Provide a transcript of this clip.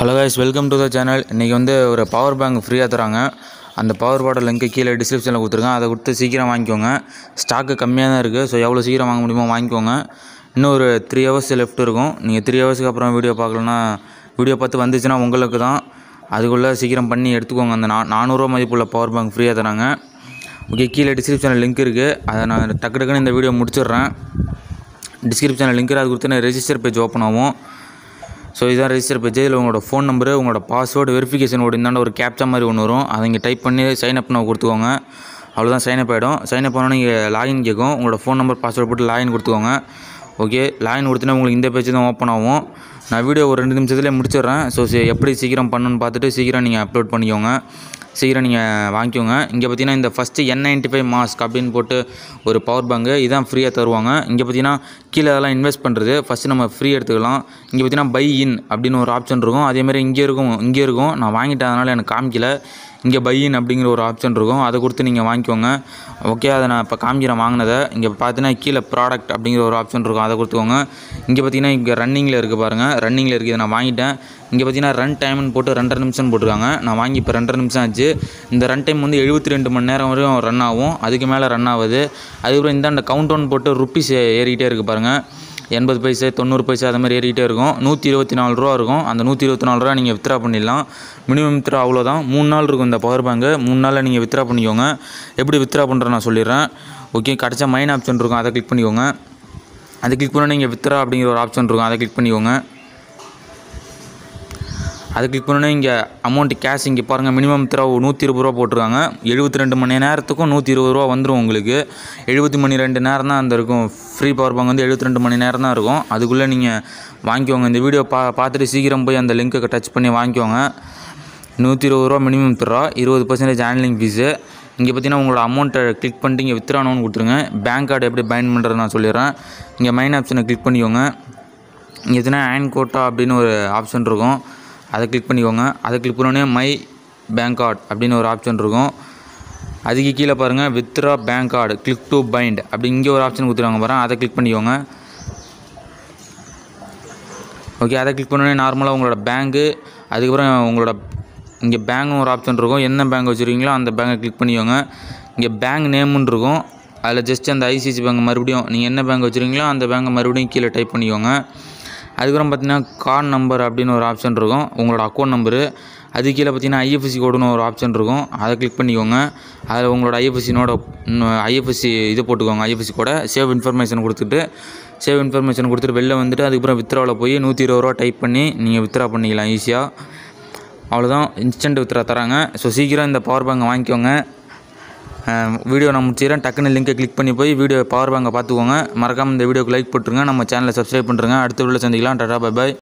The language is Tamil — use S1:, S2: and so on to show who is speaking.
S1: hello guys welcome to the channel இன்றைக்கி வந்து ஒரு பவர் பேங்க் ஃப்ரீயாக தராங்க அந்த பவர் பாட்டர் லிங்க்கு கீழே டிஸ்கிரிப்ஷனில் கொடுத்துருக்கேன் அதை கொடுத்து சீக்கிரம் வாங்கிக்கோங்க ஸ்டாக்கு கம்மியாக தான் இருக்குது ஸோ எவ்வளோ சீக்கிரம் வாங்க முடியுமோ வாங்கிக்கோங்க இன்னும் ஒரு த்ரீ ஹவர்ஸ் லெஃப்ட் இருக்கும் நீங்கள் த்ரீ ஹவர்ஸ்க்கு அப்புறம் வீடியோ பார்க்கலன்னா வீடியோ பார்த்து வந்துச்சுன்னா உங்களுக்கு தான் அதுக்குள்ளே சீக்கிரம் பண்ணி எடுத்துக்கோங்க அந்த நா நானூறுரூவா மதிப்புள்ள பவர் பேங்க் ஃப்ரீயாக தராங்க ஓகே கீழே டிஸ்கிரிப்ஷனில் லிங்க் இருக்குது அதை நான் டக்கு டக்குன்னு இந்த வீடியோ முடிச்சிடுறேன் டிஸ்கிரிப்ஷனில் லிங்க் அது கொடுத்து ரெஜிஸ்டர் பேஜ் ஓப்பன் ஆகும் ஸோ இதான் ரெஜிஸ்டர் பேஜ் இதில் உங்களோட ஃபோன் நம்பரு உங்களோட பாஸ்வேர்டு வெரிஃபிகேஷன் ஓடி இருந்தாலும் ஒரு கேப்ச்சா மாதிரி ஒன்று வரும் அதை இங்கே டைப் பண்ணி சைன் அப் நான் கொடுத்துக்கோங்க அவ்வளோதான் சைன் அப் ஆகிடும் சைன் அப் பண்ணோன்னு நீங்கள் லாகின் கேட்கும் உங்களோட ஃபோன் நம்பர் பாஸ்வேர்டு போட்டு லாகின் கொடுத்துக்கோங்க ஓகே லாகின் கொடுத்துனா உங்களுக்கு இந்த பேஜ் தான் ஓப்பன் ஆகும் நான் வீடியோ ஒரு ரெண்டு நிமிஷத்துலேயே முடிச்சிடுறேன் ஸோ எப்படி சீக்கிரம் பண்ணணும்னு பார்த்துட்டு சீக்கிரம் நீங்கள் அப்லோட் பண்ணிக்கோங்க சீக்கிரம் நீங்கள் வாங்கிக்கோங்க இங்கே பார்த்தீங்கன்னா இந்த first N ninety five mask அப்படின்னு போட்டு ஒரு பவர் பேங்கு இதான் ஃப்ரீயாக தருவாங்க இங்கே பார்த்தீங்கன்னா கீழே அதெல்லாம் இன்வெஸ்ட் பண்ணுறது ஃபஸ்ட்டு நம்ம ஃப்ரீ எடுத்துக்கலாம் இங்கே பார்த்தீங்கன்னா பை இன் அப்படின்னு ஒரு ஆப்ஷன் இருக்கும் அதேமாதிரி இங்கே இருக்கும் இங்கே இருக்கும் நான் வாங்கிட்டேன் அதனால் எனக்கு காமிக்கல இங்கே பை இன் அப்படிங்கிற ஒரு ஆப்ஷன் இருக்கும் அதை கொடுத்து நீங்கள் வாங்கிக்கோங்க ஓகே அதை நான் இப்போ காமிக்கிறேன் வாங்கினதை இங்கே பார்த்தீங்கன்னா கீழே ப்ராடக்ட் அப்படிங்கிற ஒரு ஆப்ஷன் இருக்கும் அதை கொடுத்துக்கோங்க இங்கே பார்த்தீங்கன்னா இங்கே ரன்னிங்கில் இருக்குது பாருங்கள் ரன்னிங்கில் இருக்குது இதை நான் வாங்கிட்டேன் இங்கே பார்த்தீங்கன்னா ரன் டைம்னு போட்டு ரெண்டரை நிமிஷம் போட்டிருக்காங்க நான் வாங்கி இப்போ ரெண்டரை நிமிஷம் ஆச்சு இந்த ரன் டைம் வந்து எழுபத்தி ரெண்டு மணி நேரம் வரையும் ரன் ஆகும் அதுக்கு மேலே ரன் ஆகுது அதுக்கப்புறம் இந்தாண்ட கவுண்ட் டவுன் போட்டு ருப்பீஸ் ஏறிக்கிட்டே இருக்குது பாருங்கள் எண்பது பைசா தொண்ணூறு பைசா அது மாதிரி ஏறிக்கிட்டே இருக்கும் நூற்றி இருபத்தி நாலு ரூபா இருக்கும் அந்த நூற்றி இருபத்தி நாலு ரூபா நீங்கள் வித்ரா பண்ணிடலாம் மினிமம் வித்ரா அவ்வளோதான் மூணு நாள் இருக்கும் இந்த பவர் பேங்கு மூணு நாளில் நீங்கள் வித்ரா பண்ணிக்கோங்க எப்படி வித்ரா பண்ணுறேன் நான் சொல்லிடுறேன் ஓகே கிடச்சா மைன் ஆப்ஷன் இருக்கும் அதை கிளிக் பண்ணிக்கோங்க அதை கிளிக் பண்ணால் நீங்கள் வித்ரா அப்படிங்கிற ஒரு ஆப்ஷன் இருக்கும் அதை கிளிக் பண்ணிக்கோங்க அது கிளிக் பண்ணோன்னே இங்கே அமௌண்ட்டு கேஷ் இங்கே பாருங்கள் மினிமம் திரவு நூற்றி இருபது ரூபா போட்டிருக்காங்க எழுபத்தி ரெண்டு மணி நேரத்துக்கும் நூற்றி இருபது ரூபா வந்துடும் உங்களுக்கு எழுபத்தி மணி ரெண்டு நேரம் தான் அந்த இருக்கும் ஃப்ரீ பவர் பேங்க் வந்து எழுபத்தி ரெண்டு மணி நேரம் தான் இருக்கும் அதுக்குள்ளே நீங்கள் வாங்கிக்கோங்க இந்த வீடியோ பா பார்த்துட்டு சீக்கிரம் போய் அந்த லிங்க்கை டச் பண்ணி வாங்கிக்கோங்க நூற்றி இருபது ரூபா மினிமம் திரா இருபது பர்சன்டேஜ் ஆன்லைன் ஃபீஸு இங்கே பார்த்தீங்கன்னா உங்களோட அமௌண்ட்டை கிளிக் பண்ணிட்டு இங்கே வித்ரானோன்னு கொடுத்துருங்க பேங்க் கார்டு எப்படி பைன் பண்ணுறது நான் சொல்லிடுறேன் இங்கே மைன் ஆப்ஷனை கிளிக் பண்ணிக்கோங்க இங்கே எதுனா ஆன் கோட்டா அப்படின்னு ஒரு ஆப்ஷன் இருக்கும் அதை கிளிக் பண்ணிக்கோங்க அதை கிளிக் பண்ணோடனே மை பேங்க் கார்டு அப்படின்னு ஒரு ஆப்ஷன் இருக்கும் அதுக்கு கீழே பாருங்கள் withdraw bank card click to bind அப்படி இங்கே ஒரு ஆப்ஷன் கொடுத்துருவாங்க பாருங்கள் அதை கிளிக் பண்ணிக்கோங்க ஓகே அதை கிளிக் பண்ணோடனே நார்மலாக உங்களோட பேங்க்கு அதுக்கப்புறம் உங்களோட இங்கே பேங்க்னு ஒரு ஆப்ஷன் இருக்கும் என்ன பேங்க் வச்சுருக்கீங்களோ அந்த பேங்கை கிளிக் பண்ணிக்கோங்க இங்கே பேங்க் நேம்னு இருக்கும் அதில் ஜஸ்ட் அந்த ஐசிசி பேங்க் மறுபடியும் நீங்கள் என்ன பேங்க் வச்சுருக்கீங்களோ அந்த பேங்கை மறுபடியும் கீழே டைப் பண்ணிக்கோங்க அதுக்கப்புறம் பார்த்தீங்கன்னா கார்டு நம்பர் அப்படின்னு ஒரு ஆப்ஷன் இருக்கும் உங்களோட அக்கௌண்ட் நம்பரு அது கீழே பார்த்தீங்கன்னா ஐஎஃப்எஸ்சி கோடுன்னு ஒரு ஆப்ஷன் இருக்கும் அதை கிளிக் பண்ணிக்கோங்க அதில் உங்களோட ஐஎஃப்எஸ்சினோட ஐஎஃப்எஸ்சி இது போட்டுக்கோங்க ஐஎஃப்சி கூட சேவ் இன்ஃபர்மேஷன் கொடுத்துட்டு சேவ் இன்ஃபர்மேஷன் கொடுத்துட்டு வெளில வந்துட்டு அதுக்கப்புறம் வித்ராவில் போய் நூற்றி இருபது ரூபா டைப் பண்ணி நீங்கள் வித்ரா பண்ணிக்கலாம் ஈஸியாக அவ்வளோதான் இன்ஸ்டன்ட் வித்ரா தராங்க ஸோ சீக்கிரம் இந்த பவர் பேங்க் வாங்கிக்கோங்க வீடியோ நான் முடிச்சிடுறேன் டக்குன்னு லிங்கை கிளிக் பண்ணி போய் வீடியோ பவர் பேங்கை பார்த்துக்கோங்க மறக்காமல் இந்த வீடியோக்கு லைக் போட்டுருங்க நம்ம சேனலை சப்ஸ்கிரைப் பண்ணுறேங்க அடுத்த வீடியோவில் சந்திக்கலாம் டாடா பை பாய்